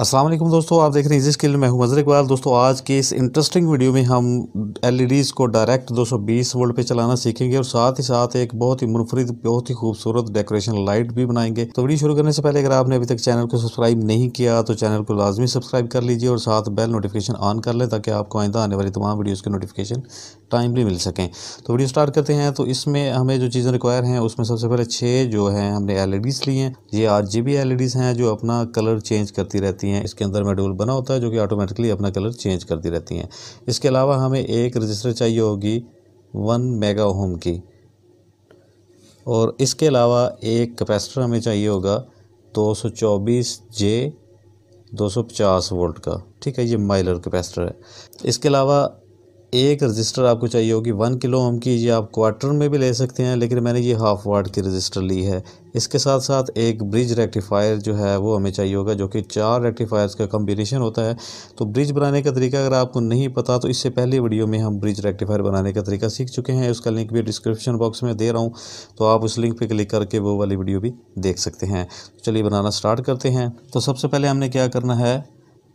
वालेकुम दोस्तों आप देख रहे हैं इजी स्किल मैं हूं मजर इकबाल दोस्तों आज के इस इंटरेस्टिंग वीडियो में हम एलईडीज़ e को डायरेक्ट 220 वोल्ट पे चलाना सीखेंगे और साथ ही साथ एक बहुत ही मुनफरद बहुत ही खूबसूरत डेकोरेशन लाइट भी बनाएंगे तो वीडियो शुरू करने से पहले अगर आपने अभी तक चैनल को सब्सक्राइब नहीं किया तो चैनल को लाजमी सब्सक्राइब कर लीजिए और साथ बेल नोटिफिकेशन ऑन कर लें ताकि आपको आइंदा आने वाली तमाम वीडियोज़ के नोटिफिकेशन टाइमली मिल सकें तो वीडियो स्टार्ट करते हैं तो इसमें हमें जो चीज़ें रिक्वायर हैं उसमें सबसे पहले छः जो हैं हमने एल ई डीज ली हैं ये आठ जी बी हैं जो अपना कलर चेंज करती रहती हैं रहती हैं इसके अंदर मेड्यूल बना होता है जो कि ऑटोमेटिकली अपना कलर चेंज करती रहती हैं इसके अलावा हमें एक रजिस्टर चाहिए होगी वन मेगा ओम की और इसके अलावा एक कैपेसिटर हमें चाहिए होगा 224 जे 250 वोल्ट का ठीक है ये माइलर कैपेसिटर है इसके अलावा एक रजिस्टर आपको चाहिए होगी वन किलो ओम की ये आप क्वार्टर में भी ले सकते हैं लेकिन मैंने ये हाफ वाट की रजिस्टर ली है इसके साथ साथ एक ब्रिज रेक्टिफायर जो है वो हमें चाहिए होगा जो कि चार रेक्टिफायर्स का कम्बिनेशन होता है तो ब्रिज बनाने का तरीका अगर आपको नहीं पता तो इससे पहले वीडियो में हम ब्रिज रेक्टिफायर बनाने का तरीका सीख चुके हैं उसका लिंक भी डिस्क्रिप्शन बॉक्स में दे रहा हूँ तो आप उस लिंक पर क्लिक करके वो वाली वीडियो भी देख सकते हैं तो चलिए बनाना स्टार्ट करते हैं तो सबसे पहले हमने क्या करना है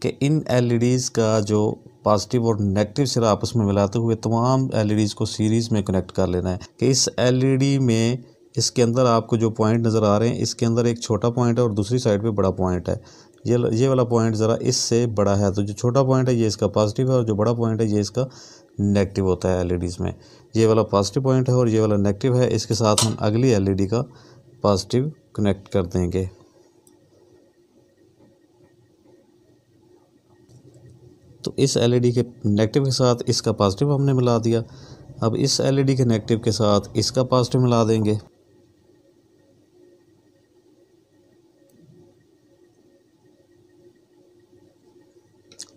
कि इन एल e का जो पॉजिटिव और नेगेटिव सिरा आपस में मिलाते हुए तमाम एल e को सीरीज़ में कनेक्ट कर लेना है कि इस एल e में इसके अंदर आपको जो पॉइंट नज़र आ रहे हैं इसके अंदर एक छोटा पॉइंट है और दूसरी साइड पे बड़ा पॉइंट है ये ये वाला पॉइंट ज़रा इससे बड़ा है तो जो छोटा पॉइंट है ये इसका पॉजिटिव है और जो बड़ा पॉइंट है ये इसका नेगेटिव होता है एलईडीज़ e में ये वाला पॉजिटिव पॉइंट है और ये वाला नेगेटिव है इसके साथ हम अगली एल का पॉजिटिव कनेक्ट कर देंगे तो इस एलईडी के नेगेटिव के साथ इसका पॉजिटिव हमने मिला दिया अब इस एलईडी के नेगेटिव के साथ इसका पॉजिटिव मिला देंगे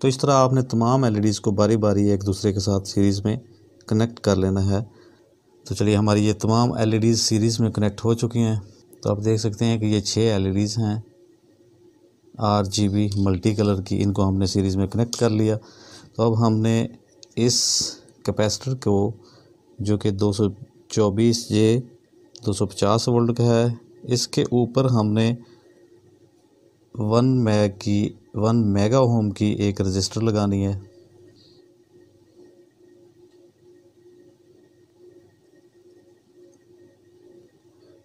तो इस तरह आपने तमाम एल को बारी बारी एक दूसरे के साथ सीरीज़ में कनेक्ट कर लेना है तो चलिए हमारी ये तमाम एल सीरीज़ में कनेक्ट हो चुकी हैं तो आप देख सकते हैं कि ये छः एल हैं R G B multi colour की इनको हमने सीरीज़ में कनेक्ट कर लिया तो अब हमने इस कैपेसिटर को जो कि 224 जे 250 वोल्ट का है इसके ऊपर हमने वन मैग की वन मेगा होम की एक रजिस्टर लगानी है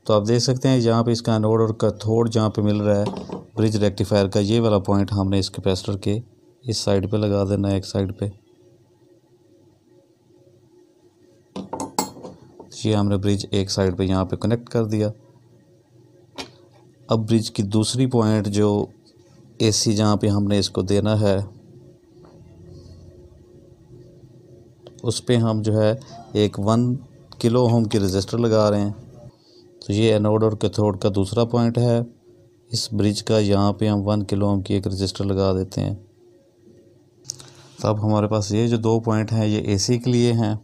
तो आप देख सकते हैं जहाँ पे इसका एनोड और थोड़ जहाँ पे मिल रहा है ब्रिज रेक्टिफायर का ये वाला पॉइंट हमने इस कैपेसिटर के इस साइड पे लगा देना है एक साइड पे तो ये हमने ब्रिज एक साइड पे यहाँ पे कनेक्ट कर दिया अब ब्रिज की दूसरी पॉइंट जो ए सी जहाँ पर हमने इसको देना है उस पर हम जो है एक वन किलो होम की रजिस्टर लगा रहे हैं तो ये एनोड और कैथोड का दूसरा पॉइंट है इस ब्रिज का यहाँ पे हम वन किलो ओम की एक रजिस्टर लगा देते हैं तो अब हमारे पास ये जो दो पॉइंट हैं ये एसी के लिए हैं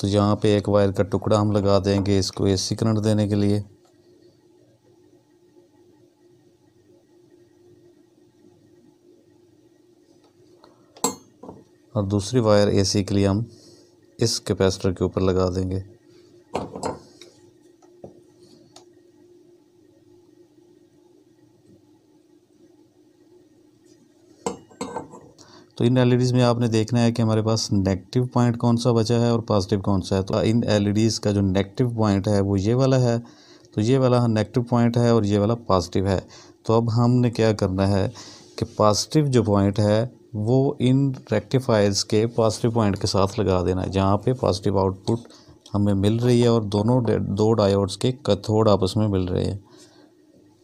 तो यहाँ पे एक वायर का टुकड़ा हम लगा देंगे इसको एसी करंट देने के लिए और दूसरी वायर एसी के लिए हम इस कैपेसिटर के ऊपर लगा देंगे तो इन एलईडीज़ e में आपने देखना है कि हमारे पास नेगेटिव पॉइंट कौन सा बचा है और पॉजिटिव कौन सा है तो इन एलईडीज़ e का जो नेगेटिव पॉइंट है वो ये वाला है तो ये वाला नेगेटिव पॉइंट है और ये वाला पॉजिटिव है तो अब हमने क्या करना है कि पॉजिटिव जो पॉइंट है वो इन रेक्टिफायर्स के पॉजिटिव पॉइंट के साथ लगा देना है जहाँ पर पॉजिटिव आउटपुट हमें मिल रही है और दोनों दो डायोड्स के कथोड आपस में मिल रहे हैं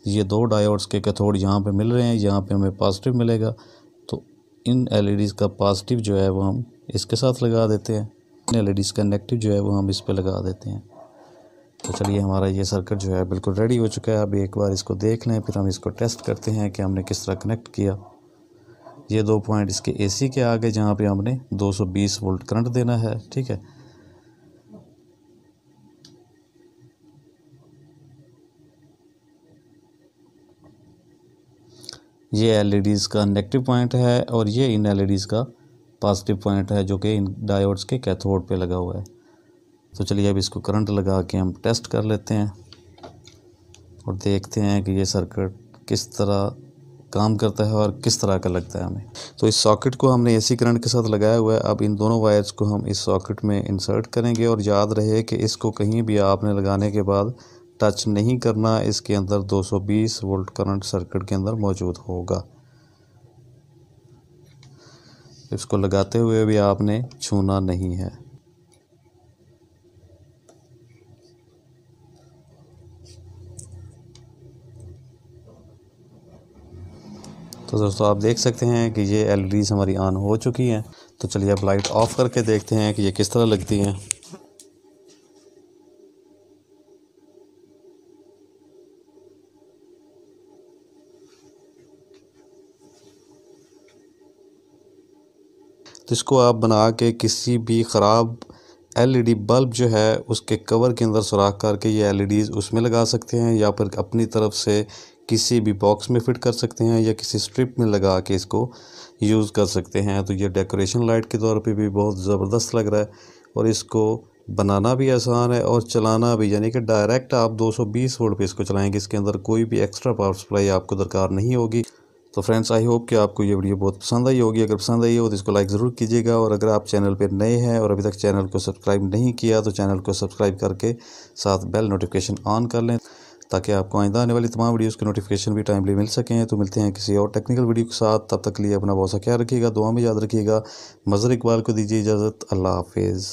ये दो डायोड्स के कथोड यहाँ पे मिल रहे हैं यहाँ पे हमें पॉजिटिव मिलेगा इन एलईडीज़ e का पॉजिटिव जो है वो हम इसके साथ लगा देते हैं इन एल e का नेगेटिव जो है वो हम इस पर लगा देते हैं तो चलिए हमारा ये सर्किट जो है बिल्कुल रेडी हो चुका है अब एक बार इसको देख लें फिर हम इसको टेस्ट करते हैं कि हमने किस तरह कनेक्ट किया ये दो पॉइंट इसके एसी के आगे जहाँ पे हमने 220 वोल्ट करंट देना है ठीक है ये एल e का नेगेटिव पॉइंट है और ये इन एल e का पॉजिटिव पॉइंट है जो कि इन डायोड्स के कैथोड पे लगा हुआ है तो चलिए अब इसको करंट लगा के हम टेस्ट कर लेते हैं और देखते हैं कि ये सर्किट किस तरह काम करता है और किस तरह का लगता है हमें तो इस सॉकेट को हमने एसी करंट के साथ लगाया हुआ है अब इन दोनों वायर्स को हम इस सॉकेट में इंसर्ट करेंगे और याद रहे कि इसको कहीं भी आपने लगाने के बाद टच नहीं करना इसके अंदर 220 वोल्ट करंट सर्किट के अंदर मौजूद होगा इसको लगाते हुए भी आपने छूना नहीं है तो दोस्तों आप देख सकते हैं कि ये एलईडीज़ e हमारी ऑन हो चुकी हैं तो चलिए अब लाइट ऑफ़ करके देखते हैं कि ये किस तरह लगती हैं जिसको आप बना के किसी भी ख़राब एलईडी बल्ब जो है उसके कवर के अंदर सुराख करके ये एलईडीज़ e उसमें लगा सकते हैं या फिर अपनी तरफ से किसी भी बॉक्स में फिट कर सकते हैं या किसी स्ट्रिप में लगा के इसको यूज़ कर सकते हैं तो ये डेकोरेशन लाइट के तौर पे भी बहुत ज़बरदस्त लग रहा है और इसको बनाना भी आसान है और चलाना भी यानी कि डायरेक्ट आप 220 वोल्ट पे इसको चलाएंगे इसके अंदर कोई भी एक्स्ट्रा पावर सप्लाई आपको दरकार नहीं होगी तो फ्रेंड्स आई होप कि आपको ये वीडियो बहुत पसंद आई होगी अगर पसंद आई हो तो इसको लाइक ज़रूर कीजिएगा और अगर आप चैनल पर नए हैं और अभी तक चैनल को सब्सक्राइब नहीं किया तो चैनल को सब्सक्राइब करके साथ बेल नोटिफिकेशन ऑन कर लें ताकि आपको आइंदा आने वाली तमाम वीडियोज़ के नोटिफिकेशन भी टाइमली मिल सकें तो मिलते हैं किसी और टेक्निकल वीडियो के साथ तब तक लिए अपना बहुत सा ख्याल रखिएगा दुआ में याद रखिएगा मज़र इकबाल को दीजिए इजाज़त अल्लाह हाफिज़